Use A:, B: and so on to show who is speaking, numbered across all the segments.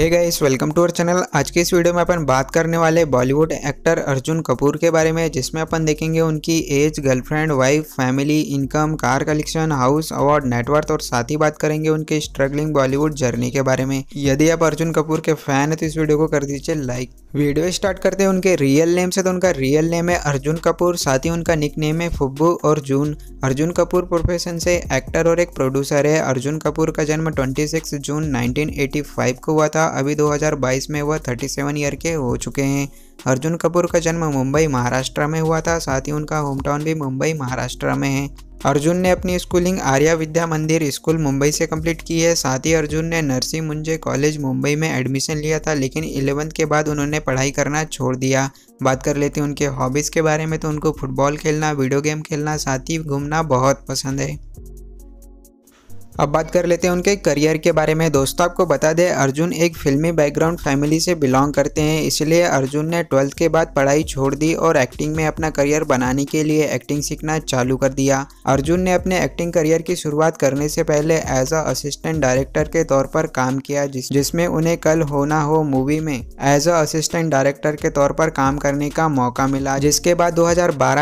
A: hey guys welcome to our channel आज के इस वीडियो में अपन बात करने वाले बॉलीवुड एक्टर अर्जुन कपूर के बारे में जिसमें अपन देखेंगे उनकी age girlfriend wife family income car collection house award net worth और साथ ही बात करेंगे उनके स्ट्रगलिंग बॉलीवुड जर्नी के बारे में यदि आप अर्जुन कपूर के फैन है तो इस वीडियो को कर दीजिए लाइक वीडियो स्टार्ट करते हैं उनके रियल नेम से तो उनका रियल नेम है अर्जुन कपूर साथ ही उनका निक नेम है फुब्बू और जून अर्जुन कपूर प्रोफेशन से एक्टर और एक प्रोड्यूसर है अर्जुन कपूर का जन्म ट्वेंटी जून नाइनटीन को हुआ था अभी 2022 में वह 37 ईयर के हो चुके हैं अर्जुन कपूर का जन्म मुंबई महाराष्ट्र में हुआ था साथ ही उनका होम टाउन भी मुंबई महाराष्ट्र में है अर्जुन ने अपनी स्कूलिंग आर्या विद्या मंदिर स्कूल मुंबई से कंप्लीट की है साथ ही अर्जुन ने नरसिंह मुंजे कॉलेज मुंबई में एडमिशन लिया था लेकिन इलेवंथ के बाद उन्होंने पढ़ाई करना छोड़ दिया बात कर लेते हैं उनके हॉबीज़ के बारे में तो उनको फुटबॉल खेलना वीडियो गेम खेलना साथ ही घूमना बहुत पसंद है अब बात कर लेते हैं उनके करियर के बारे में दोस्तों आपको बता दें अर्जुन एक फिल्मी बैकग्राउंड फैमिली से बिलोंग करते हैं इसलिए अर्जुन ने ट्वेल्थ के बाद पढ़ाई छोड़ दी और एक्टिंग में अपना करियर बनाने के लिए एक्टिंग सीखना चालू कर दिया अर्जुन ने अपने एक्टिंग करियर की शुरुआत करने से पहले एज अ असिस्टेंट डायरेक्टर के तौर पर काम किया जिस जिसमें उन्हें कल होना हो मूवी में एज अ असिस्टेंट डायरेक्टर के तौर पर काम करने का मौका मिला जिसके बाद दो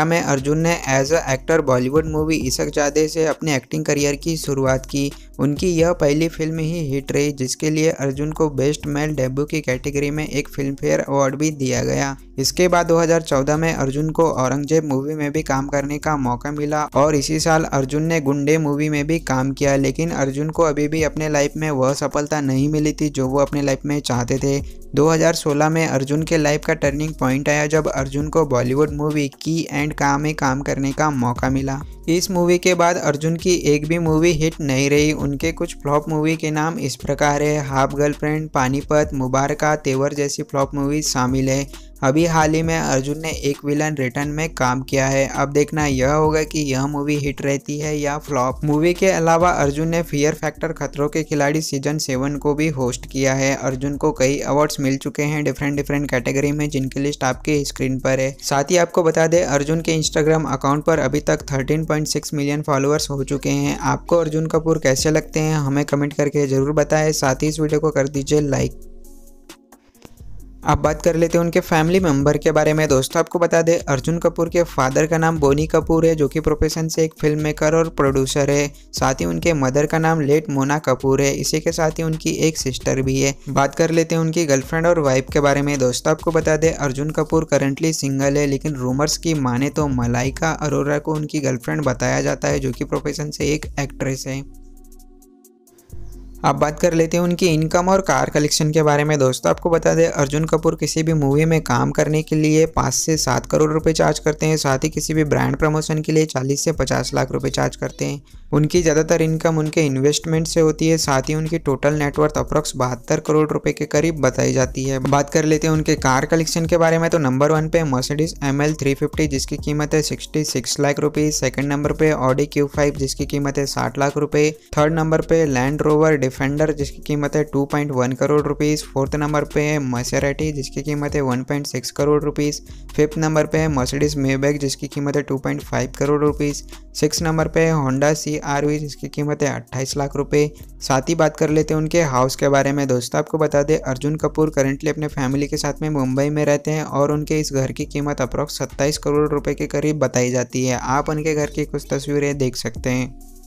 A: में अर्जुन ने as a actor Bollywood movie Ishaqzaade से अपने एक्टिंग करियर की शुरुआत की कि उनकी यह पहली फिल्म ही हिट रही जिसके लिए अर्जुन को बेस्ट मेल डेब्यू की कैटेगरी में एक फिल्मफेयर अवार्ड भी दिया गया इसके बाद 2014 में अर्जुन को औरंगजेब मूवी में भी काम करने का मौका मिला और इसी साल अर्जुन ने गुंडे मूवी में भी काम किया लेकिन अर्जुन को अभी भी अपने लाइफ में वह सफलता नहीं मिली थी जो वो अपने लाइफ में चाहते थे 2016 में अर्जुन के लाइफ का टर्निंग पॉइंट आया जब अर्जुन को बॉलीवुड मूवी की एंड का में काम करने का मौका मिला इस मूवी के बाद अर्जुन की एक भी मूवी हिट नहीं नहीं रही उनके कुछ फ्लॉप मूवी के नाम इस प्रकार है हाफ गर्लफ्रेंड पानीपत मुबारका तेवर जैसी फ्लॉप मूवीज शामिल है अभी हाल ही में अर्जुन ने एक विलन रिटर्न में काम किया है अब देखना यह होगा कि यह मूवी हिट रहती है या फ्लॉप मूवी के अलावा अर्जुन ने फियर फैक्टर खतरों के खिलाड़ी सीजन सेवन को भी होस्ट किया है अर्जुन को कई अवार्ड्स मिल चुके हैं डिफरेंट डिफरेंट कैटेगरी में जिनकी लिस्ट आपके स्क्रीन पर है साथ ही आपको बता दें अर्जुन के इंस्टाग्राम अकाउंट पर अभी तक थर्टीन मिलियन फॉलोअर्स हो चुके हैं आपको अर्जुन कपूर कैसे लगते हैं हमें कमेंट करके जरूर बताए साथ ही इस वीडियो को कर दीजिए लाइक अब बात कर लेते हैं उनके फैमिली मेम्बर के बारे में दोस्तों आपको बता दें अर्जुन कपूर के फादर का नाम बोनी कपूर है जो कि प्रोफेशन से एक फिल्म मेकर और प्रोड्यूसर है साथ ही उनके मदर का नाम लेट मोना कपूर है इसी के साथ ही उनकी एक सिस्टर भी है बात कर लेते हैं उनकी गर्लफ्रेंड और वाइफ के बारे में दोस्तों आपको बता दें अर्जुन कपूर करंटली सिंगल है लेकिन रूमर्स की माने तो मलाइका अरोरा को उनकी गर्लफ्रेंड बताया जाता है जो कि प्रोफेशन से एक एक्ट्रेस है आप बात कर लेते हैं उनकी इनकम और कार कलेक्शन के बारे में दोस्तों आपको बता दें अर्जुन कपूर किसी भी मूवी में काम करने के लिए पाँच से सात करोड़ रुपए चार्ज करते हैं साथ ही किसी भी ब्रांड प्रमोशन के लिए चालीस से पचास लाख रुपए चार्ज करते हैं उनकी ज़्यादातर इनकम उनके इन्वेस्टमेंट से होती है साथ ही उनकी टोटल नेटवर्थ अप्रॉक्स बहत्तर करोड़ रुपए के करीब बताई जाती है बात कर लेते हैं उनके कार कलेक्शन के बारे में तो नंबर वन पे Mercedes M L three fifty जिसकी कीमत है सिक्सटी सिक्स लाख रुपए सेकंड नंबर पे ऑडी क्यू फाइव जिसकी कीमत है साठ लाख रुपए थर्ड नंबर पे लैंड रोवर डिफेंडर जिसकी कीमत है two point one crore rupees fourth number पे है मसेराटी जिसकी कीमत है one point six crore rupees fifth number पे है मर्सिडीज मेबैक जिसकी कीमत है two point five crore rupees six number पे है होंडा सी आर वी जिसकी कीमत है अट्ठाईस लाख रुपए साथ ही बात कर लेते हैं उनके हाउस के बारे में दोस्तों आपको बता दें अर्जुन कपूर करंटली अपने फैमिली के साथ में मुंबई में रहते हैं और उनके इस घर की कीमत अप्रॉक्स सत्ताईस करोड़ रुपये के करीब बताई जाती है आप उनके घर की कुछ तस्वीरें देख सकते हैं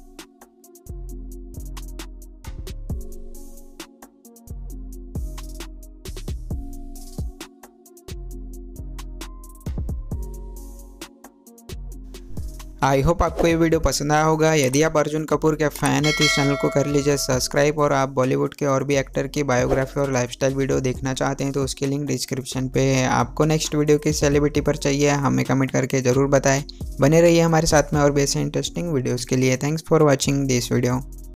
A: आई होप आपको ये वीडियो पसंद आया होगा यदि आप अर्जुन कपूर के फ़ैन हैं तो इस चैनल को कर लीजिए सब्सक्राइब और आप बॉलीवुड के और भी एक्टर की बायोग्राफी और लाइफस्टाइल वीडियो देखना चाहते हैं तो उसकी लिंक डिस्क्रिप्शन पे है आपको नेक्स्ट वीडियो किस सेलिब्रिटी पर चाहिए हमें कमेंट करके ज़रूर बताएं बने रहिए हमारे साथ में और ऐसे इंटरेस्टिंग वीडियोज़ के लिए thanks for watching this video